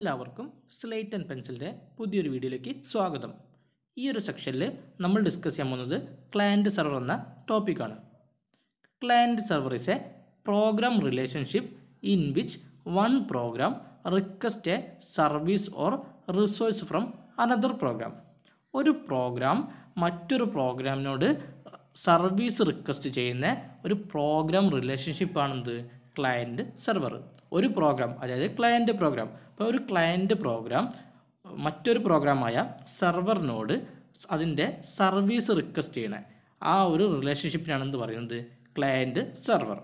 എല്ലാവർക്കും slate and പെൻസിലിൻ്റെ പുതിയൊരു വീഡിയോയിലേക്ക് സ്വാഗതം ഈ ഒരു സെക്ഷനിൽ നമ്മൾ ഡിസ്കസ് ചെയ്യാൻ പോകുന്നത് ക്ലയൻറ്റ് സെർവർ എന്ന ടോപ്പിക്കാണ് client server is a program relationship in which one program request a service or resource from another program ഒരു പ്രോഗ്രാം മറ്റൊരു പ്രോഗ്രാമിനോട് സർവീസ് റിക്വസ്റ്റ് ചെയ്യുന്ന ഒരു പ്രോഗ്രാം റിലേഷൻഷിപ്പാണെന്ത് ക്ലയൻറ്റ് സെർവർ ഒരു പ്രോഗ്രാം അതായത് ക്ലയൻറ്റ് പ്രോഗ്രാം അപ്പോൾ ഒരു ക്ലയൻറ്റ് പ്രോഗ്രാം മറ്റൊരു പ്രോഗ്രാമായ സെർവറിനോട് അതിൻ്റെ സർവീസ് റിക്വസ്റ്റ് ചെയ്യണേ ആ ഒരു റിലേഷൻഷിപ്പിനാണെന്ന് പറയുന്നത് ക്ലയൻറ്റ് സെർവർ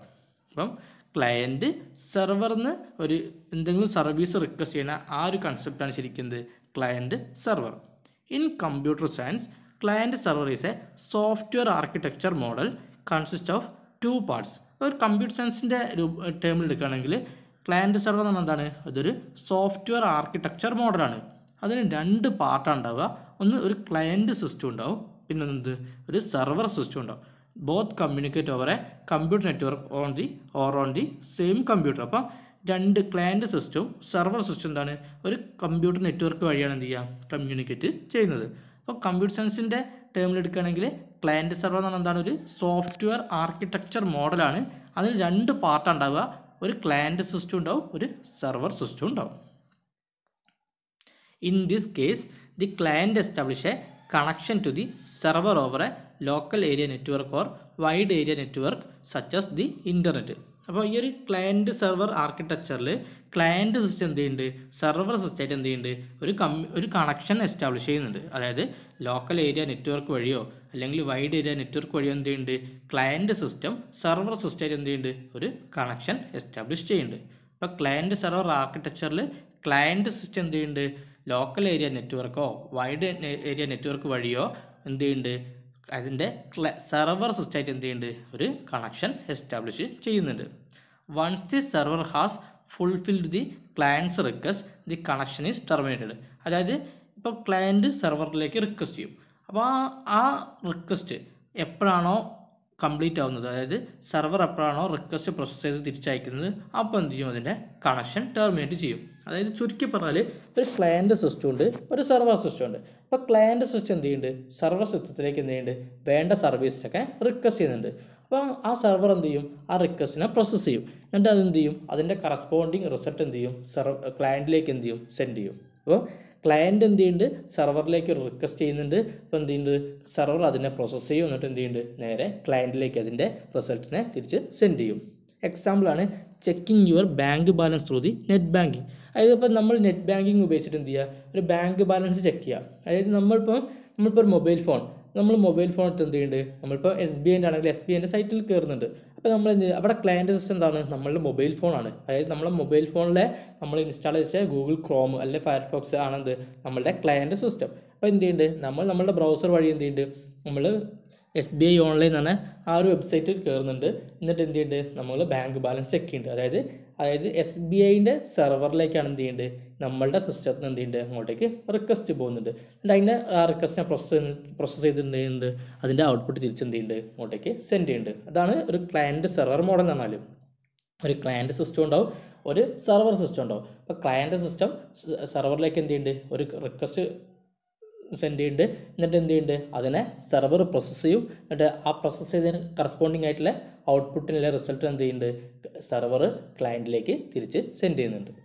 അപ്പം ക്ലയൻറ്റ് സെർവറിന് ഒരു എന്തെങ്കിലും സർവീസ് റിക്വസ്റ്റ് ചെയ്യണ ആ ഒരു കൺസെപ്റ്റാണ് ശരിക്കും client server in computer science client server is a software architecture model consist of two parts ഒരു കമ്പ്യൂട്ടർ സയൻസിൻ്റെ ടേമിൽ എടുക്കുകയാണെങ്കിൽ ക്ലയൻറ്റ് സെർവർ എന്ന് എന്താണ് അതൊരു സോഫ്റ്റ്വെയർ ആർക്കിടെക്ചർ മോഡലാണ് അതിന് രണ്ട് പാർട്ടാണ് ഉണ്ടാവുക ഒന്ന് ഒരു ക്ലയൻറ്റ് സിസ്റ്റം ഉണ്ടാവും പിന്നെ എന്ത് ഒരു സെർവർ സിസ്റ്റം ഉണ്ടാവും both communicate over a computer network on the or on the same computer അപ്പം രണ്ട് ക്ലയൻറ്റ് സിസ്റ്റവും സെർവർ സിസ്റ്റം എന്താണ് ഒരു കമ്പ്യൂട്ടർ നെറ്റ്വർക്ക് വഴിയാണ് എന്ത് ചെയ്യുക കമ്മ്യൂണിക്കേറ്റ് ചെയ്യുന്നത് അപ്പോൾ കമ്പ്യൂട്ടർ സയൻസിൻ്റെ ടേമിൽ എടുക്കുകയാണെങ്കിൽ ക്ലയൻറ്റ് സെർവർ എന്ന് പറഞ്ഞാൽ എന്താണ് ഒരു സോഫ്റ്റ്വെയർ ആർക്കിടെക്ചർ മോഡലാണ് അതിന് രണ്ട് പാർട്ടാണ് ഒരു ക്ലയൻറ്റ് സിസ്റ്റം ഉണ്ടാവും ഒരു സെർവർ സിസ്റ്റം ഉണ്ടാവും in this case the client establish a connection to the server over a local area network or wide area network such as the internet അപ്പോൾ ഈ ഒരു ക്ലയൻറ്റ് സെർവർ ആർക്കിടെക്ചറിൽ ക്ലയൻറ്റ് സിസ്റ്റം എന്ത് ചെയ്യുന്നുണ്ട് server സിസ്റ്റമായിട്ട് എന്ത് ചെയ്യുന്നുണ്ട് ഒരു കം ഒരു കണക്ഷൻ എസ്റ്റാബ്ലിഷ് ചെയ്യുന്നുണ്ട് അതായത് ലോക്കൽ ഏരിയ നെറ്റ്വർക്ക് വഴിയോ അല്ലെങ്കിൽ വൈഡ് ഏരിയ നെറ്റ്വർക്ക് വഴിയോ എന്ത് ചെയ്യുന്നുണ്ട് ക്ലയൻറ്റ് സിസ്റ്റം സെർവർ സിസ്റ്റമായിട്ട് എന്ത് ചെയ്യുന്നുണ്ട് ഒരു കണക്ഷൻ എസ്റ്റാബ്ലിഷ് ചെയ്യുന്നുണ്ട് അപ്പോൾ ക്ലയൻറ്റ് സെർവർ ആർക്കിടെക്ചറിൽ ക്ലയൻറ്റ് സിസ്റ്റം എന്ത് ചെയ്യുന്നുണ്ട് ലോക്കൽ ഏരിയ നെറ്റ്വർക്കോ വൈഡ് ഏരിയ നെറ്റ്വർക്ക് വഴിയോ എന്ത് ചെയ്യുന്നുണ്ട് അതിൻ്റെ സെർവർ സിസ്റ്റമായിട്ട് എന്ത് ചെയ്യുന്നുണ്ട് ഒരു കണക്ഷൻ എസ്റ്റാബ്ലിഷ് ചെയ്യുന്നുണ്ട് once the server has fulfilled the client's request the connection is terminated അതായത് ഇപ്പോൾ ക്ലയൻറ്റ് സെർവറിലേക്ക് റിക്വസ്റ്റ് ചെയ്യും അപ്പോൾ ആ ആ റിക്വസ്റ്റ് എപ്പോഴാണോ കംപ്ലീറ്റ് ആവുന്നത് അതായത് സെർവർ എപ്പോഴാണോ റിക്വസ്റ്റ് പ്രോസസ്സ് ചെയ്ത് തിരിച്ചയക്കുന്നത് അപ്പോൾ എന്ത് ചെയ്യും അതിൻ്റെ കണക്ഷൻ ടെർമിനേറ്റ് ചെയ്യും അതായത് ചുരുക്കി പറഞ്ഞാൽ ഒരു ക്ലയൻറ്റ് സിസ്റ്റം ഉണ്ട് ഒരു സെർവർ സിസ്റ്റം ഉണ്ട് അപ്പോൾ ക്ലയൻറ്റ് സിസ്റ്റം എന്ത് ചെയ്യുന്നുണ്ട് സെർവർ സിസ്റ്റത്തിലേക്ക് എന്ത് ചെയ്യുന്നുണ്ട് വേണ്ട സർവീസിനൊക്കെ റിക്വസ്റ്റ് ചെയ്യുന്നുണ്ട് അപ്പം ആ സെർവർ എന്ത് ചെയ്യും ആ റിക്വസ്റ്റിനെ പ്രോസസ്സ് ചെയ്യും എന്നിട്ട് അതെന്ത് ചെയ്യും അതിൻ്റെ കറസ്പോണ്ടിങ് റിസൾട്ട് എന്ത് ചെയ്യും സെർവ് ക്ലയൻറ്റിലേക്ക് എന്ത് ചെയ്യും സെൻഡ് ചെയ്യും അപ്പോൾ ക്ലയൻറ്റ് എന്ത് ചെയ്യുന്നുണ്ട് സെർവറിലേക്ക് ഒരു റിക്വസ്റ്റ് ചെയ്യുന്നുണ്ട് അപ്പോൾ എന്ത് ചെയ്യുന്നുണ്ട് സെർവർ അതിനെ പ്രോസസ്സ് ചെയ്യും എന്നിട്ട് എന്ത് ചെയ്യുന്നുണ്ട് നേരെ ക്ലയൻറ്റിലേക്ക് അതിൻ്റെ റിസൾട്ടിനെ തിരിച്ച് സെൻഡ് ചെയ്യും എക്സാമ്പിളാണ് checking your bank balance through the net banking അതായത് ഇപ്പോൾ നമ്മൾ നെറ്റ് ബാങ്കിങ് ഉപയോഗിച്ചിട്ട് എന്ത് ചെയ്യുക ഒരു ബാങ്ക് ബാലൻസ് ചെക്ക് ചെയ്യുക അതായത് നമ്മളിപ്പോൾ നമ്മളിപ്പോൾ ഒരു മൊബൈൽ ഫോൺ നമ്മൾ മൊബൈൽ ഫോണിൽ എന്ത് ചെയ്യുന്നുണ്ട് നമ്മളിപ്പോൾ എസ് ബി ഐൻ്റെ ആണെങ്കിൽ എസ് ബി ഐൻ്റെ സൈറ്റിൽ കയറുന്നുണ്ട് അപ്പോൾ നമ്മൾ അവിടെ ക്ലയൻറ്റ് സിസ്റ്റം എന്താണ് നമ്മളുടെ മൊബൈൽ ഫോണാണ് അതായത് നമ്മളെ മൊബൈൽ ഫോണിലെ നമ്മൾ ഇൻസ്റ്റാൾ ചെയ്ത ഗൂഗിൾ ക്രോം അല്ലെങ്കിൽ ഫയർഫോക്സ് ആണെന്ത് നമ്മളുടെ ക്ലയൻറ്റ് സിസ്റ്റം അപ്പോൾ എന്ത് ചെയ്യുന്നുണ്ട് നമ്മൾ നമ്മളുടെ ബ്രൗസർ വഴി എന്ത് ചെയ്യുന്നുണ്ട് നമ്മൾ എസ് ബി ഐ ഓൺലൈൻ എന്ന് ആ ഒരു വെബ്സൈറ്റിൽ കയറുന്നുണ്ട് എന്നിട്ട് എന്ത് ചെയ്യുന്നുണ്ട് നമ്മൾ ബാങ്ക് ബാലൻസ് ചെക്ക് ചെയ്യുന്നുണ്ട് അതായത് അതായത് എസ് ബി ഐൻ്റെ സെർവറിലേക്കാണ് എന്ത് ചെയ്യുന്നത് നമ്മളുടെ സിസ്റ്റത്തിന് എന്ത് ചെയ്യുന്നുണ്ട് അങ്ങോട്ടേക്ക് റിക്വസ്റ്റ് പോകുന്നുണ്ട് എന്നിട്ട് അതിൻ്റെ ആ റിക്വസ്റ്റിനെ പ്രോസസ് പ്രോസസ്സ് ചെയ്ത് എന്ത് ചെയ്യുന്നുണ്ട് അതിൻ്റെ ഔട്ട്പുട്ട് തിരിച്ച് എന്ത് ചെയ്യുന്നുണ്ട് അങ്ങോട്ടേക്ക് സെൻഡ് ചെയ്യുന്നുണ്ട് അതാണ് ഒരു ക്ലയൻറ്റ് സെർവർ മോഡൽ എന്ന് പറഞ്ഞാലും ഒരു ക്ലയൻറ്റ് സിസ്റ്റം ഉണ്ടാവും ഒരു സെർവർ സിസ്റ്റം ഉണ്ടാവും അപ്പോൾ ക്ലയൻറ്റ് സിസ്റ്റം സെർവറിലേക്ക് എന്ത് ചെയ്യുന്നുണ്ട് ഒരു റിക്വസ്റ്റ് സെൻഡ് ചെയ്യുന്നുണ്ട് എന്നിട്ട് എന്ത് ചെയ്യുന്നുണ്ട് അതിനെ സെർവർ പ്രോസസ്സ് ചെയ്യും എന്നിട്ട് ആ പ്രോസസ്സ് ചെയ്തതിന് കറസ്പോണ്ടിങ് ആയിട്ടുള്ള ഔട്ട്പുട്ടിനുള്ള റിസൾട്ട് എന്ത് ചെയ്യുന്നുണ്ട് സെർവർ ക്ലയൻറ്റിലേക്ക് തിരിച്ച് സെൻഡ് ചെയ്യുന്നുണ്ട്